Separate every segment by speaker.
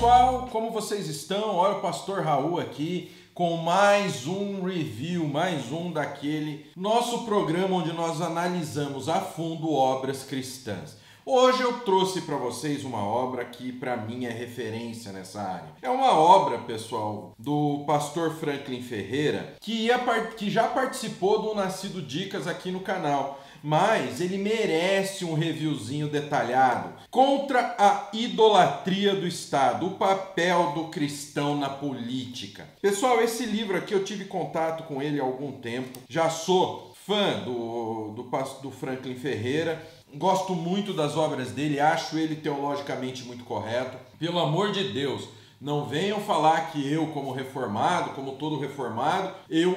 Speaker 1: pessoal, como vocês estão? Olha o pastor Raul aqui com mais um review, mais um daquele nosso programa onde nós analisamos a fundo obras cristãs. Hoje eu trouxe para vocês uma obra que para mim é referência nessa área. É uma obra, pessoal, do pastor Franklin Ferreira, que, que já participou do Nascido Dicas aqui no canal mas ele merece um reviewzinho detalhado. Contra a idolatria do Estado, o papel do cristão na política. Pessoal, esse livro aqui eu tive contato com ele há algum tempo, já sou fã do, do, do Franklin Ferreira, gosto muito das obras dele, acho ele teologicamente muito correto. Pelo amor de Deus, não venham falar que eu, como reformado, como todo reformado, eu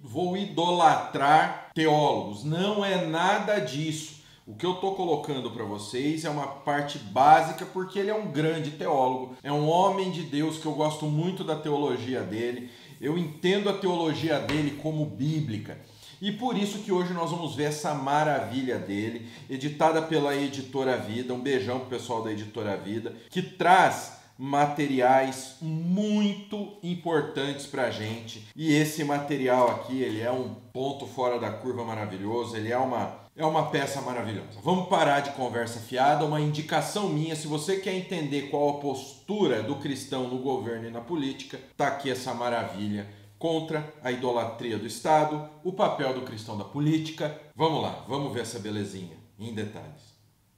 Speaker 1: vou idolatrar teólogos. Não é nada disso. O que eu estou colocando para vocês é uma parte básica, porque ele é um grande teólogo, é um homem de Deus que eu gosto muito da teologia dele. Eu entendo a teologia dele como bíblica. E por isso que hoje nós vamos ver essa maravilha dele, editada pela Editora Vida. Um beijão pro pessoal da Editora Vida, que traz materiais muito importantes para a gente. E esse material aqui, ele é um ponto fora da curva maravilhoso, ele é uma é uma peça maravilhosa. Vamos parar de conversa fiada, uma indicação minha, se você quer entender qual a postura do cristão no governo e na política, tá aqui essa maravilha contra a idolatria do Estado, o papel do cristão da política. Vamos lá, vamos ver essa belezinha em detalhes.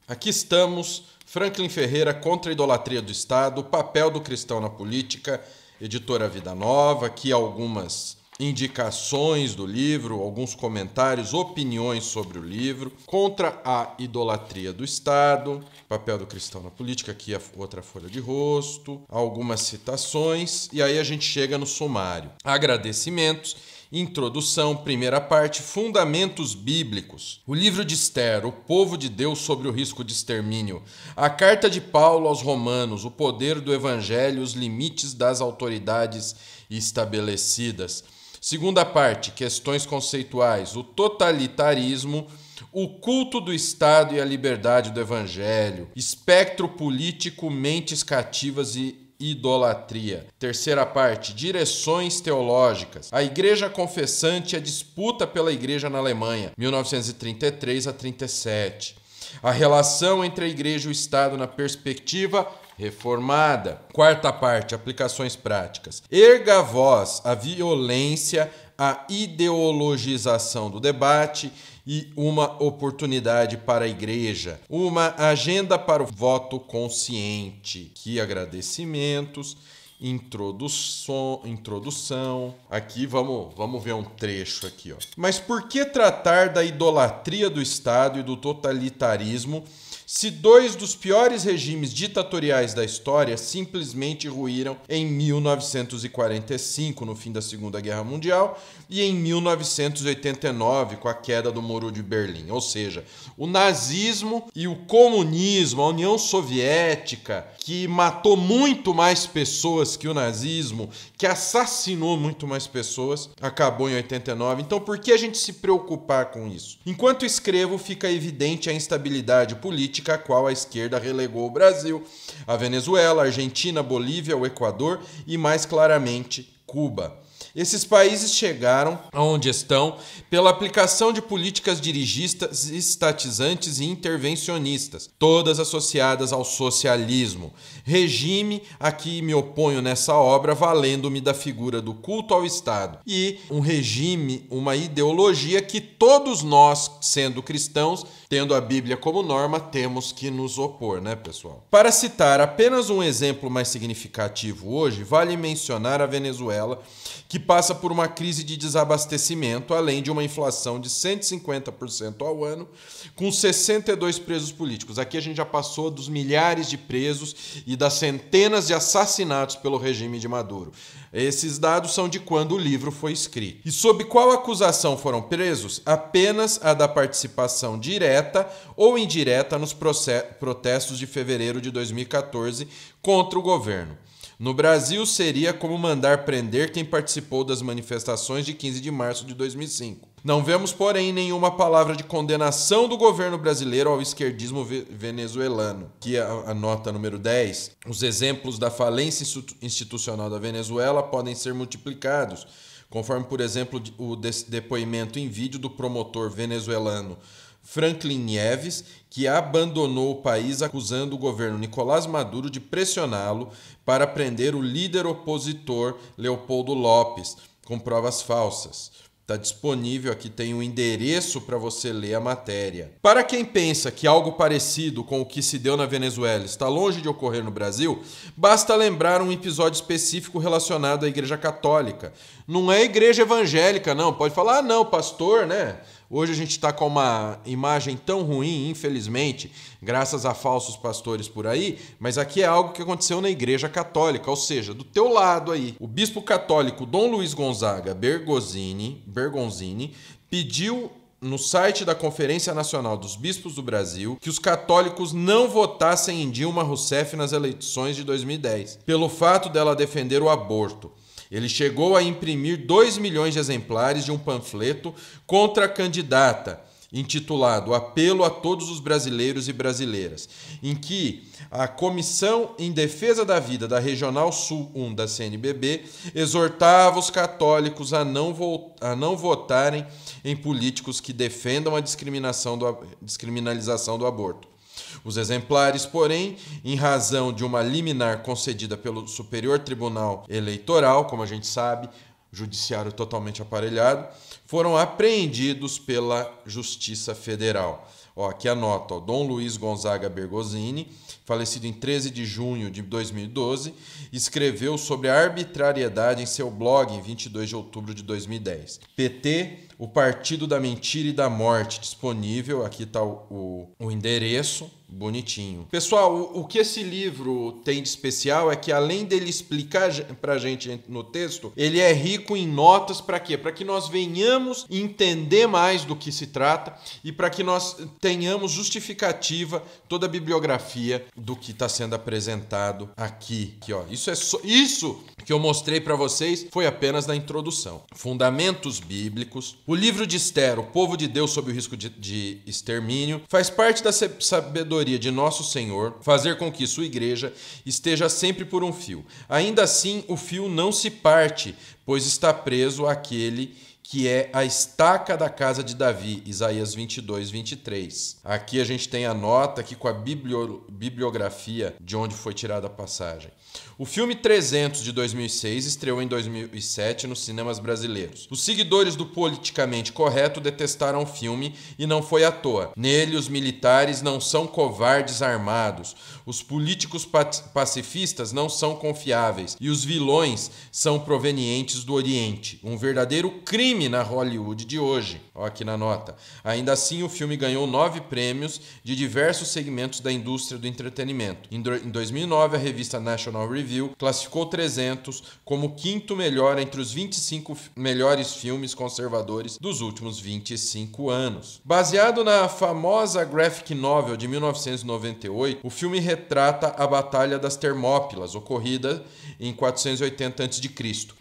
Speaker 1: Aqui estamos Franklin Ferreira contra a idolatria do Estado, o papel do cristão na política, editora Vida Nova, aqui algumas indicações do livro, alguns comentários, opiniões sobre o livro, contra a idolatria do Estado, papel do cristão na política, aqui a outra folha de rosto, algumas citações, e aí a gente chega no sumário. Agradecimentos Introdução, primeira parte, Fundamentos Bíblicos. O livro de Esther, o povo de Deus sobre o risco de extermínio. A carta de Paulo aos Romanos, o poder do Evangelho, os limites das autoridades estabelecidas. Segunda parte, questões conceituais, o totalitarismo, o culto do Estado e a liberdade do Evangelho, espectro político, mentes cativas e idolatria. Terceira parte, direções teológicas. A Igreja Confessante e é a disputa pela Igreja na Alemanha, 1933 a 37. A relação entre a Igreja e o Estado na perspectiva reformada. Quarta parte, aplicações práticas. Erga a voz à violência, à ideologização do debate e uma oportunidade para a igreja, uma agenda para o voto consciente. Que agradecimentos, introdução, introdução. Aqui vamos, vamos ver um trecho aqui, ó. Mas por que tratar da idolatria do Estado e do totalitarismo? se dois dos piores regimes ditatoriais da história simplesmente ruíram em 1945, no fim da Segunda Guerra Mundial, e em 1989, com a queda do Muro de Berlim. Ou seja, o nazismo e o comunismo, a União Soviética, que matou muito mais pessoas que o nazismo, que assassinou muito mais pessoas, acabou em 89. Então, por que a gente se preocupar com isso? Enquanto escrevo, fica evidente a instabilidade política política a qual a esquerda relegou o Brasil, a Venezuela, a Argentina, a Bolívia, o Equador e, mais claramente, Cuba. Esses países chegaram aonde estão pela aplicação de políticas dirigistas, estatizantes e intervencionistas, todas associadas ao socialismo. Regime a que me oponho nessa obra, valendo-me da figura do culto ao Estado. E um regime, uma ideologia que todos nós, sendo cristãos, Tendo a Bíblia como norma, temos que nos opor, né, pessoal? Para citar apenas um exemplo mais significativo hoje, vale mencionar a Venezuela, que passa por uma crise de desabastecimento, além de uma inflação de 150% ao ano, com 62 presos políticos. Aqui a gente já passou dos milhares de presos e das centenas de assassinatos pelo regime de Maduro. Esses dados são de quando o livro foi escrito. E sob qual acusação foram presos? Apenas a da participação direta ou indireta nos protestos de fevereiro de 2014 contra o governo. No Brasil, seria como mandar prender quem participou das manifestações de 15 de março de 2005. Não vemos, porém, nenhuma palavra de condenação do governo brasileiro ao esquerdismo venezuelano, que é a, nota número 10. Os exemplos da falência institucional da Venezuela podem ser multiplicados, conforme, por exemplo, o depoimento em vídeo do promotor venezuelano Franklin Nieves, que abandonou o país acusando o governo Nicolás Maduro de pressioná-lo para prender o líder opositor Leopoldo Lopes, com provas falsas. Está disponível aqui, tem o um endereço para você ler a matéria. Para quem pensa que algo parecido com o que se deu na Venezuela está longe de ocorrer no Brasil, basta lembrar um episódio específico relacionado à Igreja Católica. Não é Igreja Evangélica, não. Pode falar, ah, não, pastor, né? Hoje a gente está com uma imagem tão ruim, infelizmente, graças a falsos pastores por aí, mas aqui é algo que aconteceu na Igreja Católica, ou seja, do teu lado aí. O bispo católico Dom Luiz Gonzaga Bergozini, Bergonzini pediu no site da Conferência Nacional dos Bispos do Brasil que os católicos não votassem em Dilma Rousseff nas eleições de 2010, pelo fato dela defender o aborto. Ele chegou a imprimir 2 milhões de exemplares de um panfleto contra a candidata, intitulado Apelo a Todos os Brasileiros e Brasileiras, em que a Comissão em Defesa da Vida da Regional Sul 1 da CNBB exortava os católicos a não, a não votarem em políticos que defendam a discriminação do, descriminalização do aborto. Os exemplares, porém, em razão de uma liminar concedida pelo Superior Tribunal Eleitoral, como a gente sabe, judiciário totalmente aparelhado, foram apreendidos pela Justiça Federal. Ó, aqui anota, ó, Dom Luiz Gonzaga Bergozini, falecido em 13 de junho de 2012, escreveu sobre a arbitrariedade em seu blog em 22 de outubro de 2010. PT, o Partido da Mentira e da Morte, disponível. Aqui está o, o, o, endereço, bonitinho. Pessoal, o, o, que esse livro tem de especial é que, além dele explicar para a gente no texto, ele é rico em notas para quê? Para que nós venhamos entender mais do que se trata e para que nós tenhamos justificativa toda a bibliografia do que está sendo apresentado aqui. aqui ó. Isso é isso que eu mostrei para vocês foi apenas na introdução. Fundamentos bíblicos, o o livro de Esther, o povo de Deus sob o risco de, de extermínio, faz parte da sabedoria de nosso Senhor fazer com que sua igreja esteja sempre por um fio. Ainda assim, o fio não se parte, pois está preso aquele que é a estaca da casa de Davi, Isaías 22, 23. Aqui a gente tem a nota aqui com a bibliografia de onde foi tirada a passagem. O filme 300 de 2006 estreou em 2007 nos cinemas brasileiros. Os seguidores do politicamente correto detestaram o filme e não foi à toa. Nele, os militares não são covardes armados, os políticos pacifistas não são confiáveis e os vilões são provenientes do Oriente. Um verdadeiro crime na Hollywood de hoje. Ó, aqui na nota. Ainda assim, o filme ganhou nove prêmios de diversos segmentos da indústria do entretenimento. Em 2009, a revista National National Review classificou 300 como quinto melhor entre os 25 melhores filmes conservadores dos últimos 25 anos. Baseado na famosa graphic novel de 1998, o filme retrata a Batalha das Termópilas, ocorrida em 480 a.C.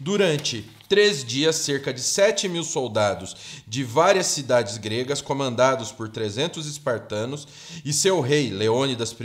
Speaker 1: Durante três dias, cerca de 7 mil soldados de várias cidades gregas, comandados por 300 espartanos, e seu rei, Leônidas I,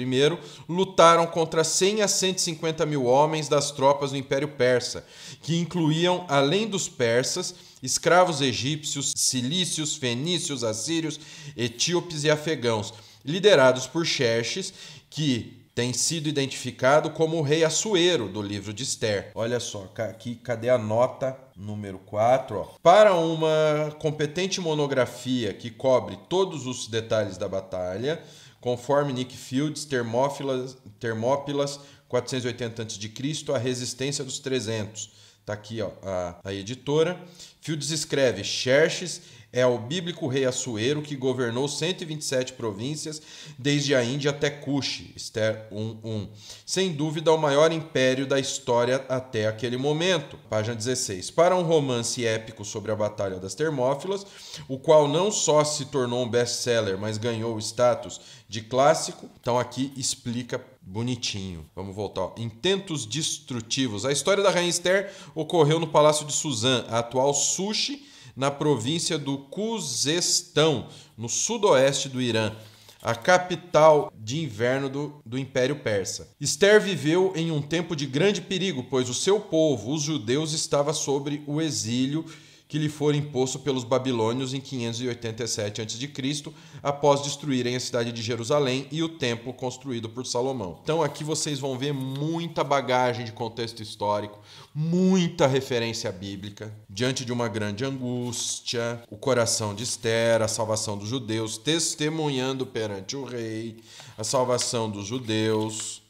Speaker 1: lutaram contra 100 a 150 mil homens das tropas do Império Persa, que incluíam, além dos persas, escravos egípcios, cilícios, fenícios, assírios, etíopes e afegãos, liderados por Xerxes, que tem sido identificado como o rei Assuero do livro de Esther. Olha só, aqui cadê a nota número 4? Ó. Para uma competente monografia que cobre todos os detalhes da batalha, conforme Nick Fields, Termófilas, Termópilas 480 a.C., a resistência dos 300. Está aqui ó, a, a editora. Fields escreve: Xerxes é o bíblico rei Assuero que governou 127 províncias, desde a Índia até Cush, Esther 1.1. Sem dúvida, o maior império da história até aquele momento. Página 16. Para um romance épico sobre a Batalha das Termófilas, o qual não só se tornou um best-seller, mas ganhou o status de clássico. Então aqui explica bonitinho. Vamos voltar. Ó. Intentos destrutivos. A história da Rainha Esther ocorreu no Palácio de Suzan, a atual Sushi, na província do Kuzestão, no sudoeste do Irã, a capital de inverno do, do Império Persa. Esther viveu em um tempo de grande perigo, pois o seu povo, os judeus, estava sobre o exílio que lhe foi imposto pelos babilônios em 587 a.C., após destruírem a cidade de Jerusalém e o templo construído por Salomão. Então aqui vocês vão ver muita bagagem de contexto histórico, muita referência bíblica, diante de uma grande angústia, o coração de Esther, a salvação dos judeus, testemunhando perante o rei, a salvação dos judeus,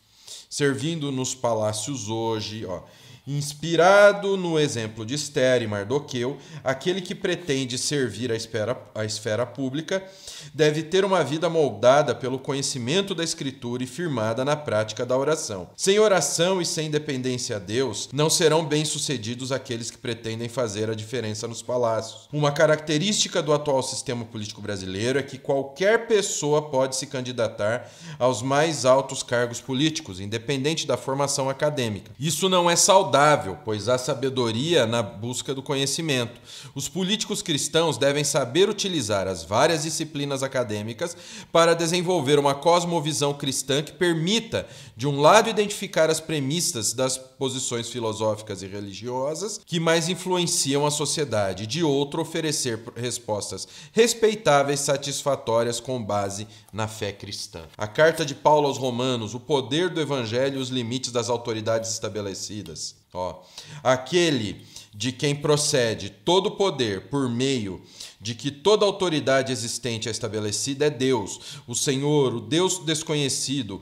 Speaker 1: servindo nos palácios hoje, ó Inspirado no exemplo de Esther e Mardoqueu, aquele que pretende servir a esfera, a esfera pública deve ter uma vida moldada pelo conhecimento da Escritura e firmada na prática da oração. Sem oração e sem dependência a Deus, não serão bem-sucedidos aqueles que pretendem fazer a diferença nos palácios. Uma característica do atual sistema político brasileiro é que qualquer pessoa pode se candidatar aos mais altos cargos políticos, independente da formação acadêmica. Isso não é saudável pois há sabedoria na busca do conhecimento. Os políticos cristãos devem saber utilizar as várias disciplinas acadêmicas para desenvolver uma cosmovisão cristã que permita, de um lado, identificar as premissas das posições filosóficas e religiosas que mais influenciam a sociedade, de outro, oferecer respostas respeitáveis, satisfatórias com base na fé cristã. A carta de Paulo aos Romanos, o poder do evangelho e os limites das autoridades estabelecidas. Ó, aquele de quem procede todo o poder por meio de que toda autoridade existente é estabelecida é Deus, o Senhor, o Deus desconhecido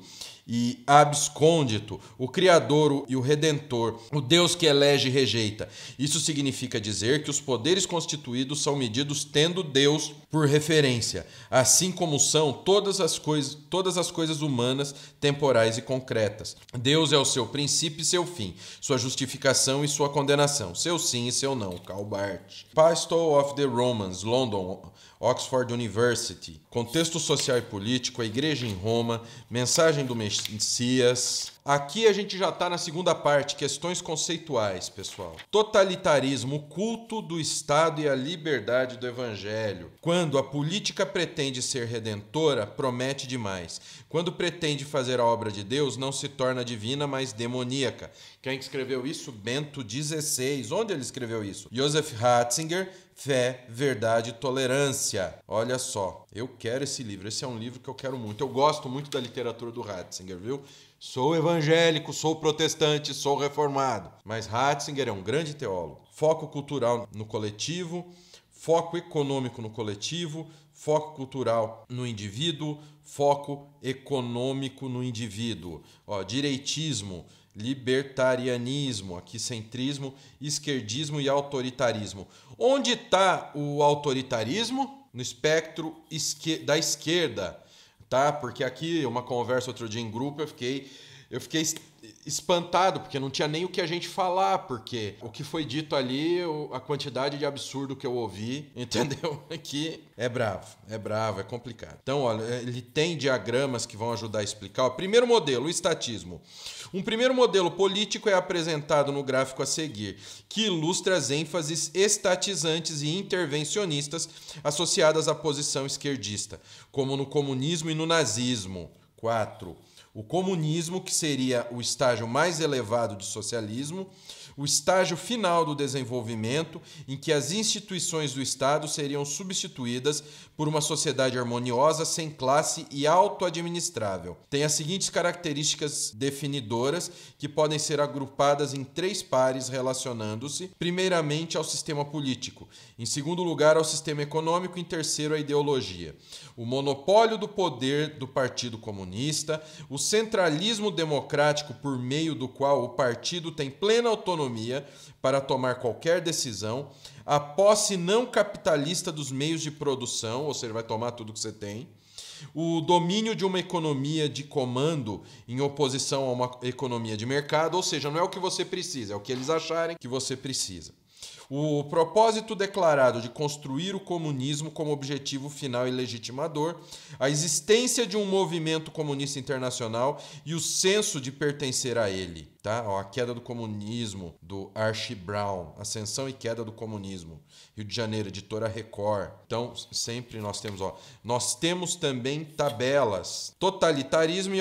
Speaker 1: e abscôndito, o Criador e o Redentor, o Deus que elege e rejeita. Isso significa dizer que os poderes constituídos são medidos tendo Deus por referência, assim como são todas as coisas, todas as coisas humanas, temporais e concretas. Deus é o seu princípio e seu fim, sua justificação e sua condenação, seu sim e seu não. Karl Barth. Pastor of the Romans, London, Oxford University. Contexto social e político, a igreja em Roma, mensagem do Messias. Aqui a gente já está na segunda parte, questões conceituais, pessoal. Totalitarismo, o culto do Estado e a liberdade do Evangelho. Quando quando a política pretende ser redentora, promete demais. Quando pretende fazer a obra de Deus, não se torna divina, mas demoníaca. Quem escreveu isso? Bento XVI. Onde ele escreveu isso? Joseph Ratzinger, Fé, Verdade e Tolerância. Olha só, eu quero esse livro. Esse é um livro que eu quero muito. Eu gosto muito da literatura do Ratzinger, viu? Sou evangélico, sou protestante, sou reformado. Mas Ratzinger é um grande teólogo. Foco cultural no coletivo foco econômico no coletivo, foco cultural no indivíduo, foco econômico no indivíduo. Ó, direitismo, libertarianismo, aqui centrismo, esquerdismo e autoritarismo. Onde está o autoritarismo? No espectro da esquerda, tá? Porque aqui, uma conversa outro dia em grupo, eu fiquei eu fiquei espantado, porque não tinha nem o que a gente falar, porque o que foi dito ali, a quantidade de absurdo que eu ouvi, entendeu? Que é bravo, é bravo, é complicado. Então, olha, ele tem diagramas que vão ajudar a explicar. O primeiro modelo, o estatismo. Um primeiro modelo político é apresentado no gráfico a seguir, que ilustra as ênfases estatizantes e intervencionistas associadas à posição esquerdista, como no comunismo e no nazismo. 4 o comunismo, que seria o estágio mais elevado do socialismo, o estágio final do desenvolvimento em que as instituições do Estado seriam substituídas por uma sociedade harmoniosa, sem classe e auto-administrável. Tem as seguintes características definidoras que podem ser agrupadas em três pares relacionando-se, primeiramente ao sistema político, em segundo lugar ao sistema econômico e em terceiro à ideologia. O monopólio do poder do Partido Comunista, o centralismo democrático por meio do qual o partido tem plena autonomia autonomia para tomar qualquer decisão, a posse não capitalista dos meios de produção, ou seja, vai tomar tudo que você tem, o domínio de uma economia de comando em oposição a uma economia de mercado, ou seja, não é o que você precisa, é o que eles acharem que você precisa. O propósito declarado de construir o comunismo como objetivo final e legitimador, a existência de um movimento comunista internacional e o senso de pertencer a ele. Tá? a queda do comunismo, do Archie Brown, Ascensão e Queda do Comunismo, Rio de Janeiro, editora Record. Então, sempre nós temos, ó, nós temos também tabelas, totalitarismo e,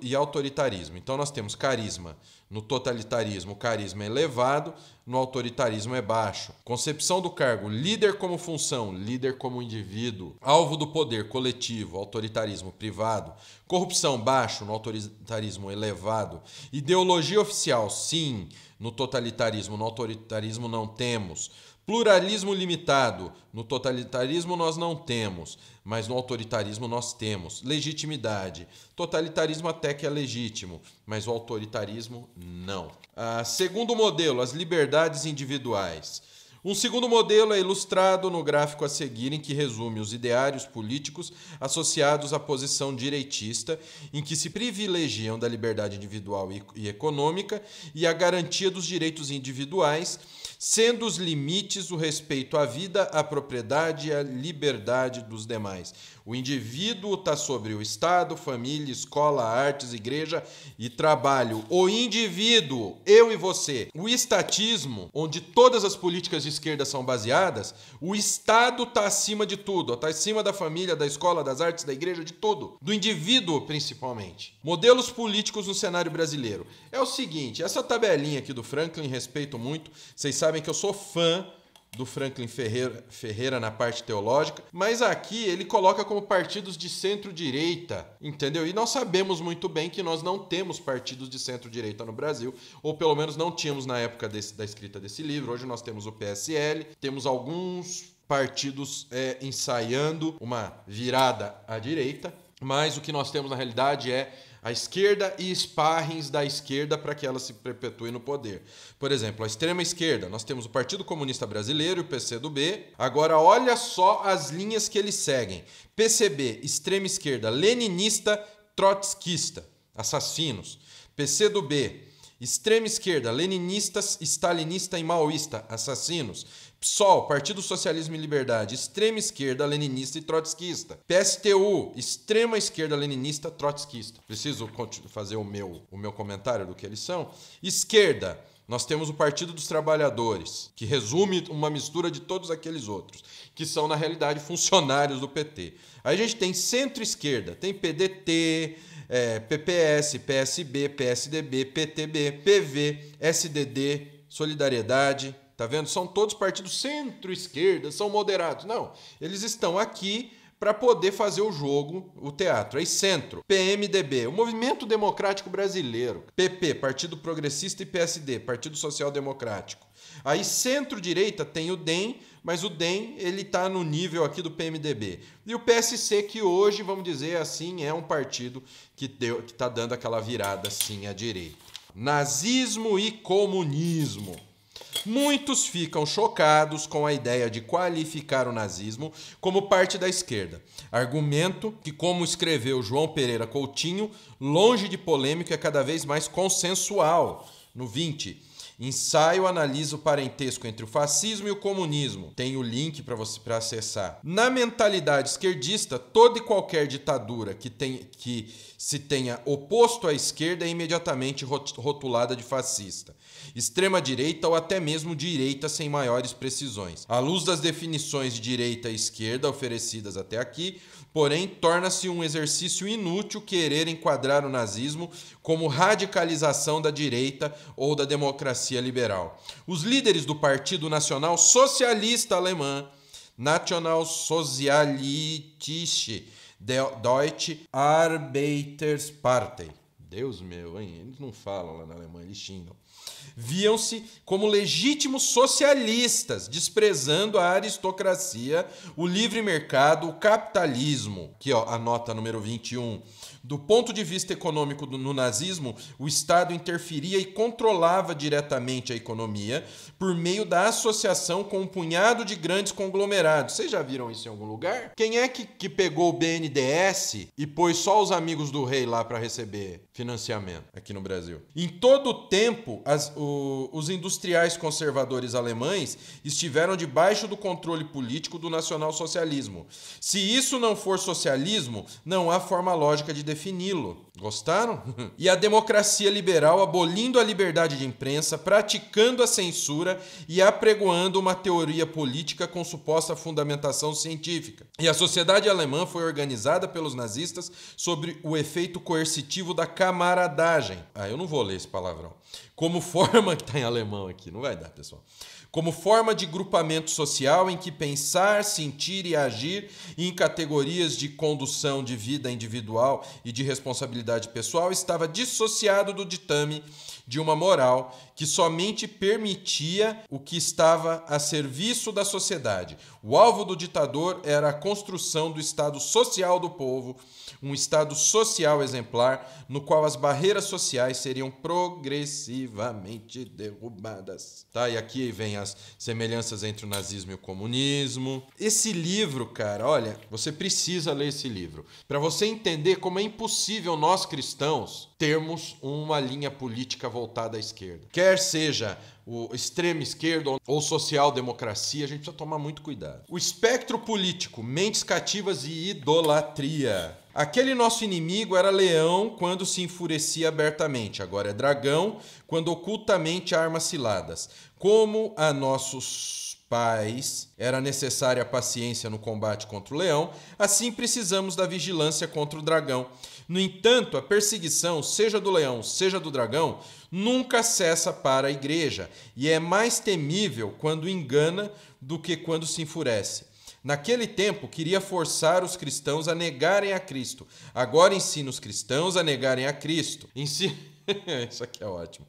Speaker 1: e autoritarismo. Então, nós temos carisma, no totalitarismo, o carisma é elevado, no autoritarismo é baixo. Concepção do cargo: líder como função, líder como indivíduo. Alvo do poder: coletivo, autoritarismo privado. Corrupção: baixo, no autoritarismo elevado. Ideologia oficial: sim, no totalitarismo, no autoritarismo não temos. Pluralismo limitado. No totalitarismo nós não temos, mas no autoritarismo nós temos. Legitimidade. Totalitarismo até que é legítimo, mas o autoritarismo não. Ah, segundo modelo, as liberdades individuais. Um segundo modelo é ilustrado no gráfico a seguir, em que resume os ideários políticos associados à posição direitista, em que se privilegiam da liberdade individual e econômica e a garantia dos direitos individuais sendo os limites o respeito à vida, à propriedade e à liberdade dos demais. O indivíduo está sobre o Estado, família, escola, artes, igreja e trabalho. O indivíduo, eu e você. O estatismo, onde todas as políticas de esquerda são baseadas, o Estado está acima de tudo. Está acima da família, da escola, das artes, da igreja, de tudo. Do indivíduo, principalmente. Modelos políticos no cenário brasileiro. É o seguinte, essa tabelinha aqui do Franklin, respeito muito. Vocês sabem que eu sou fã do Franklin Ferreira, Ferreira, na parte teológica, mas aqui ele coloca como partidos de centro-direita, entendeu? E nós sabemos muito bem que nós não temos partidos de centro-direita no Brasil, ou pelo menos não tínhamos na época desse, da escrita desse livro. Hoje nós temos o PSL, temos alguns partidos é, ensaiando uma virada à direita, mas o que nós temos na realidade é a esquerda e esparrens da esquerda para que ela se perpetue no poder. Por exemplo, a extrema esquerda, nós temos o Partido Comunista Brasileiro e o PCdoB. Agora, olha só as linhas que eles seguem: PCB, extrema esquerda, leninista, trotskista, assassinos. PCdoB, extrema esquerda, leninistas, stalinista e maoísta, assassinos. PSOL, Partido Socialismo e Liberdade, extrema esquerda leninista e trotskista. PSTU, extrema esquerda leninista trotskista. Preciso fazer o meu, o meu comentário do que eles são. Esquerda, nós temos o Partido dos Trabalhadores, que resume uma mistura de todos aqueles outros, que são, na realidade, funcionários do PT. Aí a gente tem centro-esquerda, tem PDT, é, PPS, PSB, PSDB, PTB, PV, SDD, Solidariedade, Tá vendo? São todos partidos centro-esquerda, são moderados. Não, eles estão aqui para poder fazer o jogo, o teatro. Aí é centro, PMDB, o Movimento Democrático Brasileiro, PP, Partido Progressista e PSD, Partido Social Democrático. Aí centro-direita tem o DEM, mas o DEM ele tá no nível aqui do PMDB. E o PSC que hoje, vamos dizer assim, é um partido que deu que tá dando aquela virada assim à direita. Nazismo e comunismo. Muitos ficam chocados com a ideia de qualificar o nazismo como parte da esquerda. Argumento que, como escreveu João Pereira Coutinho, longe de polêmico é cada vez mais consensual. No 20, Ensaio analisa o parentesco entre o fascismo e o comunismo. Tem o link para você para acessar. Na mentalidade esquerdista, toda e qualquer ditadura que, tem, que se tenha oposto à esquerda é imediatamente rotulada de fascista, extrema direita ou até mesmo direita sem maiores precisões. À luz das definições de direita e esquerda oferecidas até aqui, Porém, torna-se um exercício inútil querer enquadrar o nazismo como radicalização da direita ou da democracia liberal. Os líderes do Partido Nacional Socialista Alemã, Nationalsozialistische Deutsche Arbeiterpartei, Deus meu, hein? Eles não falam lá na Alemanha, eles xingam viam-se como legítimos socialistas, desprezando a aristocracia, o livre mercado, o capitalismo. Aqui, ó, a nota número 21. Do ponto de vista econômico do, no nazismo, o Estado interferia e controlava diretamente a economia por meio da associação com um punhado de grandes conglomerados. Vocês já viram isso em algum lugar? Quem é que, que pegou o BNDS e pôs só os amigos do rei lá para receber financiamento aqui no Brasil? Em todo o tempo, as as, o, os industriais conservadores alemães estiveram debaixo do controle político do nacionalsocialismo. Se isso não for socialismo, não há forma lógica de defini-lo. Gostaram? e a democracia liberal abolindo a liberdade de imprensa, praticando a censura e apregoando uma teoria política com suposta fundamentação científica. E a sociedade alemã foi organizada pelos nazistas sobre o efeito coercitivo da camaradagem. Ah, eu não vou ler esse palavrão como forma que está em alemão aqui. Não vai dar, pessoal como forma de grupamento social em que pensar, sentir e agir em categorias de condução de vida individual e de responsabilidade pessoal estava dissociado do ditame de uma moral que somente permitia o que estava a serviço da sociedade. O alvo do ditador era a construção do Estado social do povo, um Estado social exemplar, no qual as barreiras sociais seriam progressivamente derrubadas. Tá, e aqui vem a as semelhanças entre o nazismo e o comunismo. Esse livro, cara, olha, você precisa ler esse livro para você entender como é impossível nós cristãos termos uma linha política voltada à esquerda. Quer seja o extremo esquerdo ou social-democracia, a gente precisa tomar muito cuidado. O espectro político, mentes cativas e idolatria. Aquele nosso inimigo era leão quando se enfurecia abertamente, agora é dragão quando ocultamente arma ciladas. Como a nossos pais era necessária a paciência no combate contra o leão, assim precisamos da vigilância contra o dragão. No entanto, a perseguição, seja do leão, seja do dragão, nunca cessa para a igreja e é mais temível quando engana do que quando se enfurece. Naquele tempo, queria forçar os cristãos a negarem a Cristo. Agora ensina os cristãos a negarem a Cristo. Ensina... Isso aqui é ótimo.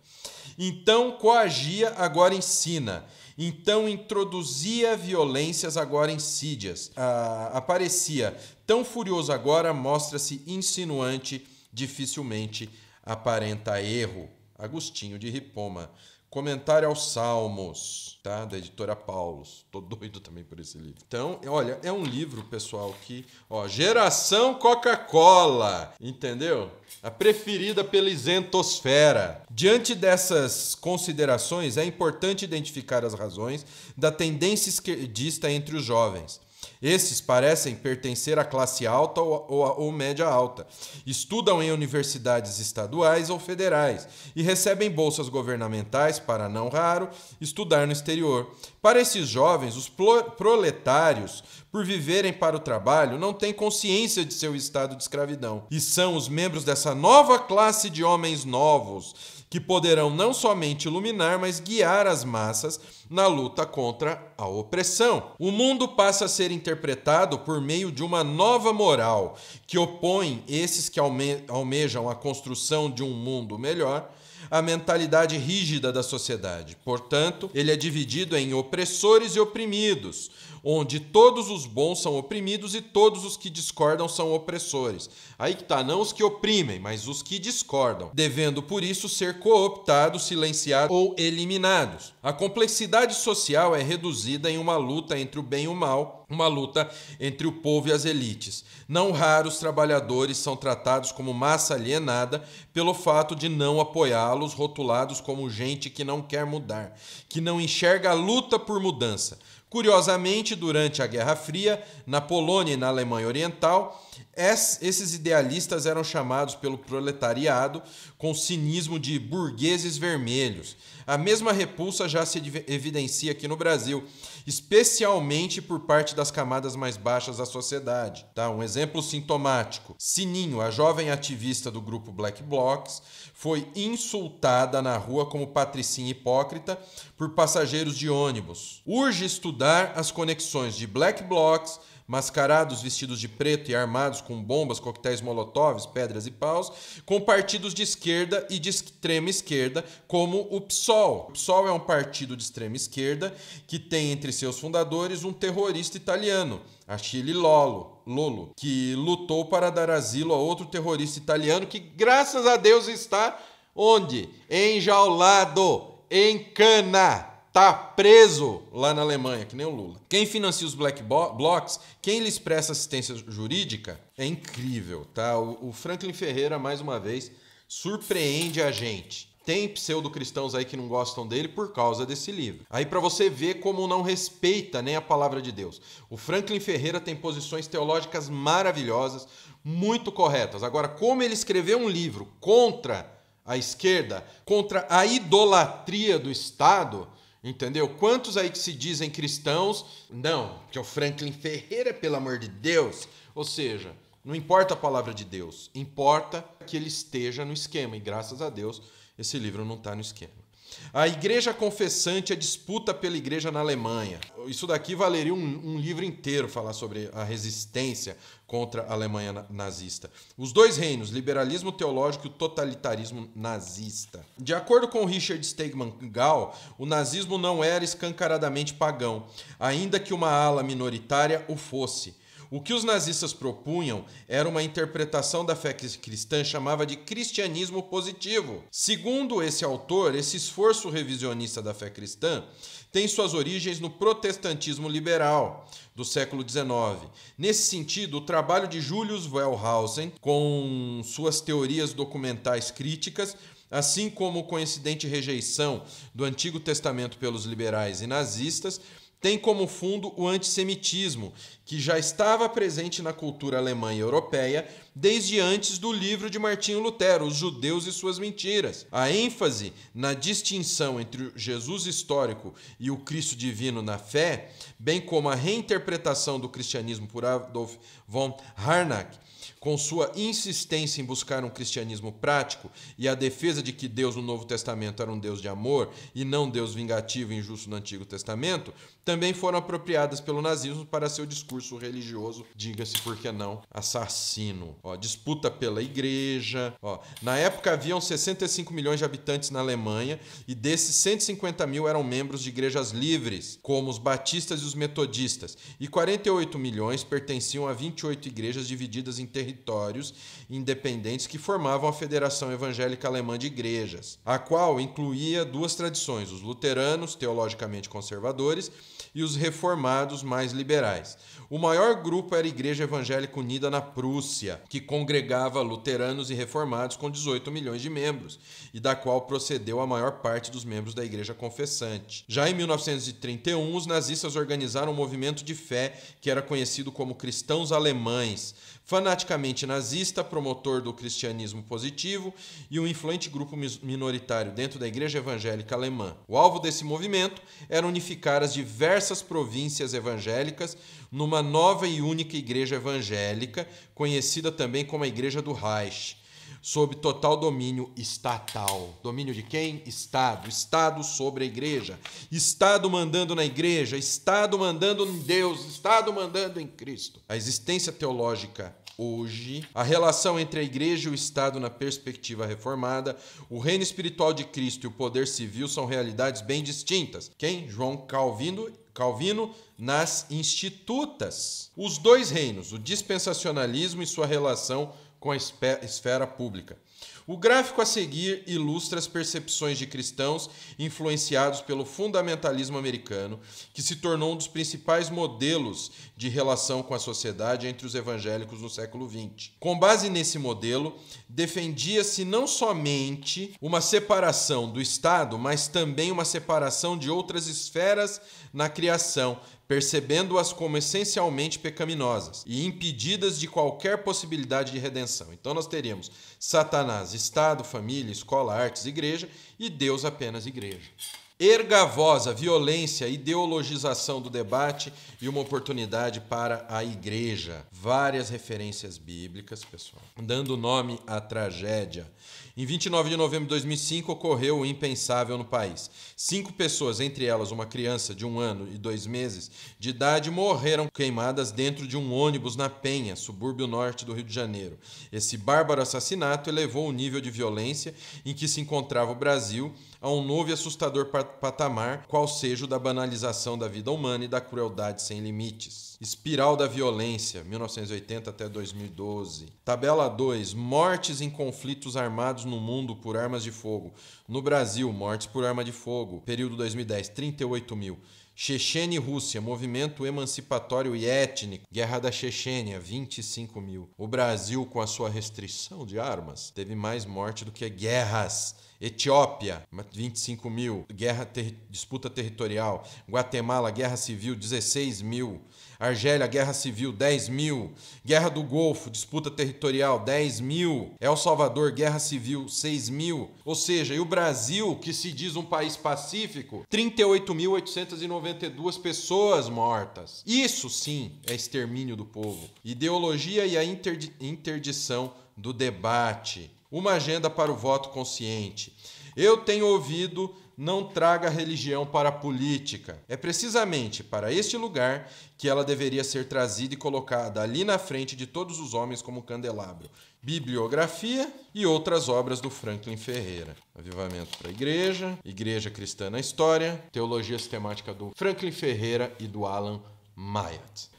Speaker 1: Então coagia, agora ensina. Então introduzia violências, agora insídias. Ah, aparecia tão furioso agora, mostra-se insinuante, dificilmente aparenta erro. Agostinho de Ripoma. Comentário aos Salmos, tá? Da editora Paulus. Tô doido também por esse livro. Então, olha, é um livro, pessoal, que, ó, geração Coca-Cola, entendeu? A preferida pela isentosfera. Diante dessas considerações, é importante identificar as razões da tendência esquerdista entre os jovens esses parecem pertencer à classe alta ou, ou, ou média alta. Estudam em universidades estaduais ou federais e recebem bolsas governamentais para, não raro, estudar no exterior. Para esses jovens, os proletários, por viverem para o trabalho, não têm consciência de seu estado de escravidão e são os membros dessa nova classe de homens novos que poderão não somente iluminar, mas guiar as massas na luta contra a opressão. O mundo passa a ser interpretado por meio de uma nova moral que opõe esses que alme almejam a construção de um mundo melhor à mentalidade rígida da sociedade. Portanto, ele é dividido em opressores e oprimidos onde todos os bons são oprimidos e todos os que discordam são opressores. Aí que tá, não os que oprimem, mas os que discordam, devendo por isso ser cooptados, silenciados ou eliminados. A complexidade social é reduzida em uma luta entre o bem e o mal, uma luta entre o povo e as elites. Não raros trabalhadores são tratados como massa alienada pelo fato de não apoiá-los, rotulados como gente que não quer mudar, que não enxerga a luta por mudança. Curiosamente, durante a Guerra Fria, na Polônia e na Alemanha Oriental, esses idealistas eram chamados pelo proletariado com cinismo de burgueses vermelhos. A mesma repulsa já se evidencia aqui no Brasil, especialmente por parte das camadas mais baixas da sociedade. Tá? Um exemplo sintomático: Sininho, a jovem ativista do grupo Black Blocs, foi insultada na rua como patricinha hipócrita por passageiros de ônibus. Urge estudar as conexões de Black Blocs mascarados vestidos de preto e armados com bombas, coquetéis molotovs, pedras e paus, com partidos de esquerda e de extrema esquerda, como o PSOL. O PSOL é um partido de extrema esquerda que tem entre seus fundadores um terrorista italiano, Achille Lolo, Lolo, que lutou para dar asilo a outro terrorista italiano que, graças a Deus, está onde? Enjaulado, em cana tá preso lá na Alemanha, que nem o Lula. Quem financia os black blocs, quem lhes presta assistência jurídica, é incrível, tá? O, o Franklin Ferreira, mais uma vez, surpreende a gente. Tem pseudo-cristãos aí que não gostam dele por causa desse livro. Aí para você ver como não respeita nem a palavra de Deus. O Franklin Ferreira tem posições teológicas maravilhosas, muito corretas. Agora, como ele escreveu um livro contra a esquerda, contra a idolatria do Estado, Entendeu? Quantos aí que se dizem cristãos? Não, que é o Franklin Ferreira, pelo amor de Deus. Ou seja, não importa a palavra de Deus, importa que ele esteja no esquema. E graças a Deus, esse livro não está no esquema. A Igreja Confessante, a é disputa pela Igreja na Alemanha. Isso daqui valeria um, um livro inteiro falar sobre a resistência contra a Alemanha nazista. Os dois reinos, liberalismo teológico e totalitarismo nazista. De acordo com Richard Stegman Gall, o nazismo não era escancaradamente pagão, ainda que uma ala minoritária o fosse. O que os nazistas propunham era uma interpretação da fé cristã chamava de cristianismo positivo. Segundo esse autor, esse esforço revisionista da fé cristã tem suas origens no protestantismo liberal do século XIX. Nesse sentido, o trabalho de Julius Wellhausen, com suas teorias documentais críticas, assim como a coincidente rejeição do Antigo Testamento pelos liberais e nazistas, tem como fundo o antissemitismo, que já estava presente na cultura alemã e europeia desde antes do livro de Martinho Lutero, Os Judeus e Suas Mentiras. A ênfase na distinção entre o Jesus histórico e o Cristo divino na fé, bem como a reinterpretação do cristianismo por Adolf von Harnack, com sua insistência em buscar um cristianismo prático e a defesa de que Deus no Novo Testamento era um Deus de amor e não Deus vingativo e injusto no Antigo Testamento, também foram apropriadas pelo nazismo para seu discurso religioso, diga-se por que não, assassino. Ó, disputa pela igreja. Ó. Na época haviam 65 milhões de habitantes na Alemanha e desses 150 mil eram membros de igrejas livres, como os batistas e os metodistas, e 48 milhões pertenciam a 28 igrejas divididas em territórios territórios independentes que formavam a Federação Evangélica Alemã de Igrejas, a qual incluía duas tradições: os luteranos, teologicamente conservadores, e os reformados mais liberais. O maior grupo era a Igreja Evangélica Unida na Prússia, que congregava luteranos e reformados com 18 milhões de membros, e da qual procedeu a maior parte dos membros da Igreja Confessante. Já em 1931, os nazistas organizaram um movimento de fé que era conhecido como Cristãos Alemães, fanaticamente nazista, promotor do cristianismo positivo e um influente grupo minoritário dentro da Igreja Evangélica Alemã. O alvo desse movimento era unificar as diversas províncias evangélicas numa nova e única Igreja Evangélica, conhecida também como a Igreja do Reich sob total domínio estatal. Domínio de quem? Estado. Estado sobre a igreja. Estado mandando na igreja. Estado mandando em Deus. Estado mandando em Cristo. A existência teológica hoje, a relação entre a igreja e o Estado na perspectiva reformada, o reino espiritual de Cristo e o poder civil são realidades bem distintas. Quem? João Calvino, Calvino nas Institutas. Os dois reinos, o dispensacionalismo e sua relação com a esfera pública. O gráfico a seguir ilustra as percepções de cristãos influenciados pelo fundamentalismo americano, que se tornou um dos principais modelos de relação com a sociedade entre os evangélicos no século XX. Com base nesse modelo, defendia-se não somente uma separação do Estado, mas também uma separação de outras esferas na criação, percebendo-as como essencialmente pecaminosas e impedidas de qualquer possibilidade de redenção. Então nós teríamos Satanás, Estado, família, escola, artes, igreja e Deus apenas igreja. Erga a voz, a violência, a ideologização do debate e uma oportunidade para a igreja. Várias referências bíblicas, pessoal, dando nome à tragédia. Em 29 de novembro de 2005 ocorreu o impensável no país. Cinco pessoas, entre elas uma criança de um ano e dois meses de idade, morreram queimadas dentro de um ônibus na Penha, subúrbio norte do Rio de Janeiro. Esse bárbaro assassinato elevou o nível de violência em que se encontrava o Brasil a um novo e assustador patamar, qual seja o da banalização da vida humana e da crueldade sem limites. Espiral da Violência, 1980 até 2012. Tabela 2. Mortes em conflitos armados no mundo por armas de fogo. No Brasil, mortes por arma de fogo. Período 2010, 38 mil. Chechene e Rússia, movimento emancipatório e étnico. Guerra da Chechênia, 25 mil. O Brasil, com a sua restrição de armas, teve mais morte do que guerras Etiópia, 25 mil. Guerra ter, disputa territorial. Guatemala, guerra civil, 16 mil. Argélia, guerra civil, 10 mil. Guerra do Golfo, disputa territorial, 10 mil. El Salvador, guerra civil, 6 mil. Ou seja, e o Brasil, que se diz um país pacífico, 38.892 pessoas mortas. Isso sim é extermínio do povo. Ideologia e a interdição do debate uma agenda para o voto consciente. Eu tenho ouvido não traga religião para a política. É precisamente para este lugar que ela deveria ser trazida e colocada ali na frente de todos os homens como candelabro. Bibliografia e outras obras do Franklin Ferreira. Avivamento para a Igreja, Igreja Cristã na História, Teologia Sistemática do Franklin Ferreira e do Alan Mayat.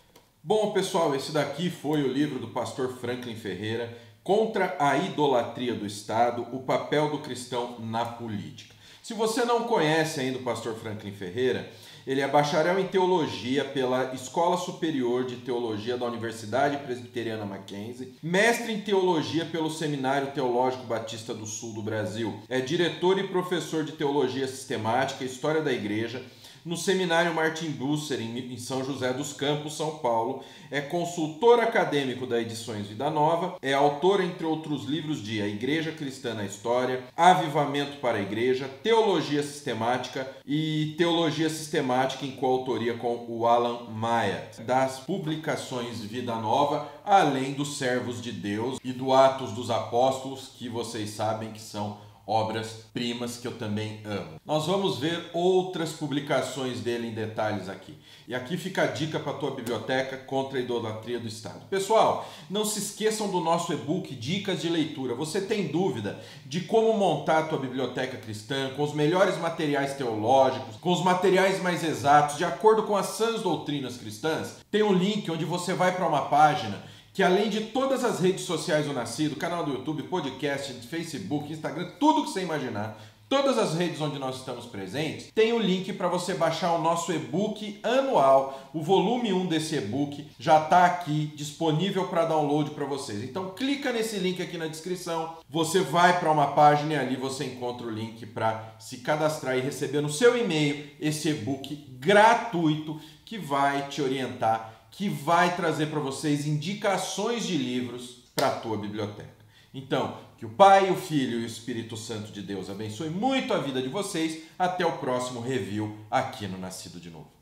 Speaker 1: Bom, pessoal, esse daqui foi o livro do pastor Franklin Ferreira Contra a idolatria do Estado, o papel do cristão na política. Se você não conhece ainda o pastor Franklin Ferreira, ele é bacharel em teologia pela Escola Superior de Teologia da Universidade Presbiteriana Mackenzie, mestre em teologia pelo Seminário Teológico Batista do Sul do Brasil. É diretor e professor de teologia sistemática, história da igreja no Seminário Martin Busser, em São José dos Campos, São Paulo. É consultor acadêmico da Edições Vida Nova, é autor, entre outros livros, de A Igreja Cristã na História, Avivamento para a Igreja, Teologia Sistemática e Teologia Sistemática em coautoria com o Alan Maia, das publicações Vida Nova, além dos Servos de Deus e do Atos dos Apóstolos, que vocês sabem que são obras-primas que eu também amo. Nós vamos ver outras publicações dele em detalhes aqui. E aqui fica a dica para a tua biblioteca contra a idolatria do Estado. Pessoal, não se esqueçam do nosso e-book Dicas de Leitura. Você tem dúvida de como montar a tua biblioteca cristã com os melhores materiais teológicos, com os materiais mais exatos, de acordo com as sãs doutrinas cristãs? Tem um link onde você vai para uma página que além de todas as redes sociais do Nascido, canal do YouTube, podcast, Facebook, Instagram, tudo que você imaginar, todas as redes onde nós estamos presentes, tem o link para você baixar o nosso e-book anual. O volume 1 desse e-book já está aqui disponível para download para vocês. Então clica nesse link aqui na descrição, você vai para uma página e ali você encontra o link para se cadastrar e receber no seu e-mail esse e-book gratuito que vai te orientar que vai trazer para vocês indicações de livros para a tua biblioteca. Então, que o Pai, o Filho e o Espírito Santo de Deus abençoe muito a vida de vocês. Até o próximo review aqui no Nascido de Novo.